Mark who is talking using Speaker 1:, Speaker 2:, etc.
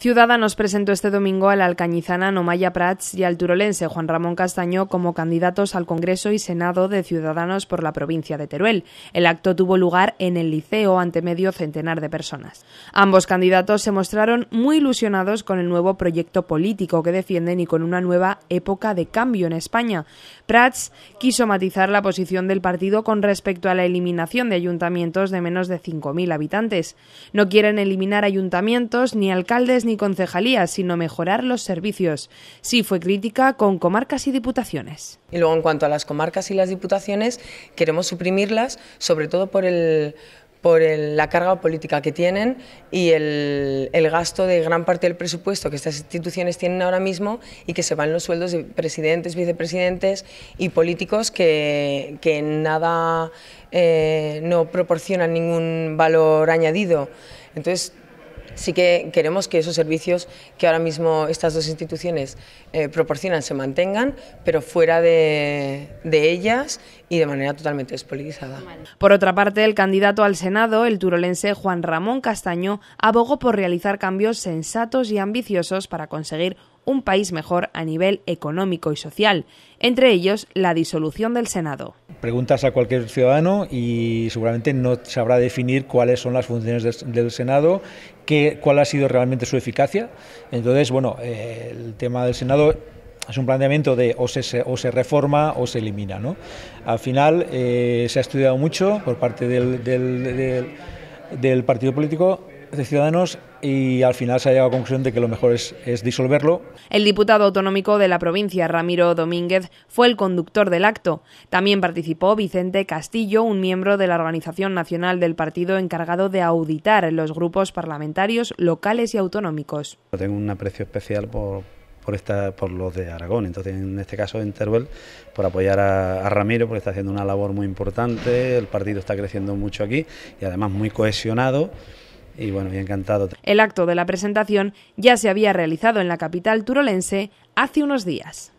Speaker 1: Ciudadanos presentó este domingo a la alcañizana Nomaya Prats y al turolense Juan Ramón Castaño como candidatos al Congreso y Senado de Ciudadanos por la provincia de Teruel. El acto tuvo lugar en el liceo ante medio centenar de personas. Ambos candidatos se mostraron muy ilusionados con el nuevo proyecto político que defienden y con una nueva época de cambio en España. Prats quiso matizar la posición del partido con respecto a la eliminación de ayuntamientos de menos de 5.000 habitantes. No quieren eliminar ayuntamientos ni alcaldes ni ni concejalías, sino mejorar los servicios. Sí fue crítica con comarcas y
Speaker 2: diputaciones. Y luego en cuanto a las comarcas y las diputaciones, queremos suprimirlas, sobre todo por el por la carga política que tienen y el, gasto de gran parte del presupuesto que estas instituciones tienen ahora mismo y que se van los sueldos de presidentes, vicepresidentes y políticos que, que nada eh, no proporcionan ningún valor añadido. Entonces, sí que queremos que esos servicios que ahora mismo estas dos instituciones eh, proporcionan se mantengan, pero fuera de, de, ellas y de manera totalmente despolitizada. Por otra
Speaker 1: parte, el candidato al Senado, el turolense Juan Ramón Castaño, abogó por realizar cambios sensatos y ambiciosos para conseguir un país mejor a nivel económico y social, entre ellos la disolución del Senado
Speaker 3: preguntas a cualquier ciudadano y seguramente no sabrá definir cuáles son las funciones del, Senado, qué, cuál ha sido realmente su eficacia. Entonces, bueno, eh, el tema del Senado es un planteamiento de o se, o se reforma o se elimina. ¿no? Al final eh, se ha estudiado mucho por parte del partido político de Ciudadanos y al final se ha llegado a la conclusión de que lo mejor es, disolverlo.
Speaker 1: El diputado autonómico de la provincia, Ramiro Domínguez, fue el conductor del acto. También participó Vicente Castillo, un miembro de la Organización Nacional del Partido encargado de auditar los grupos parlamentarios locales y autonómicos.
Speaker 4: Tengo un aprecio especial por, esta, por los de Aragón. Entonces, en este caso, en Teruel, por apoyar a, a, Ramiro, porque está haciendo una labor muy importante, el partido está creciendo mucho aquí y además muy cohesionado.
Speaker 1: El acto de la presentación ya se había realizado en la capital turolense hace unos días.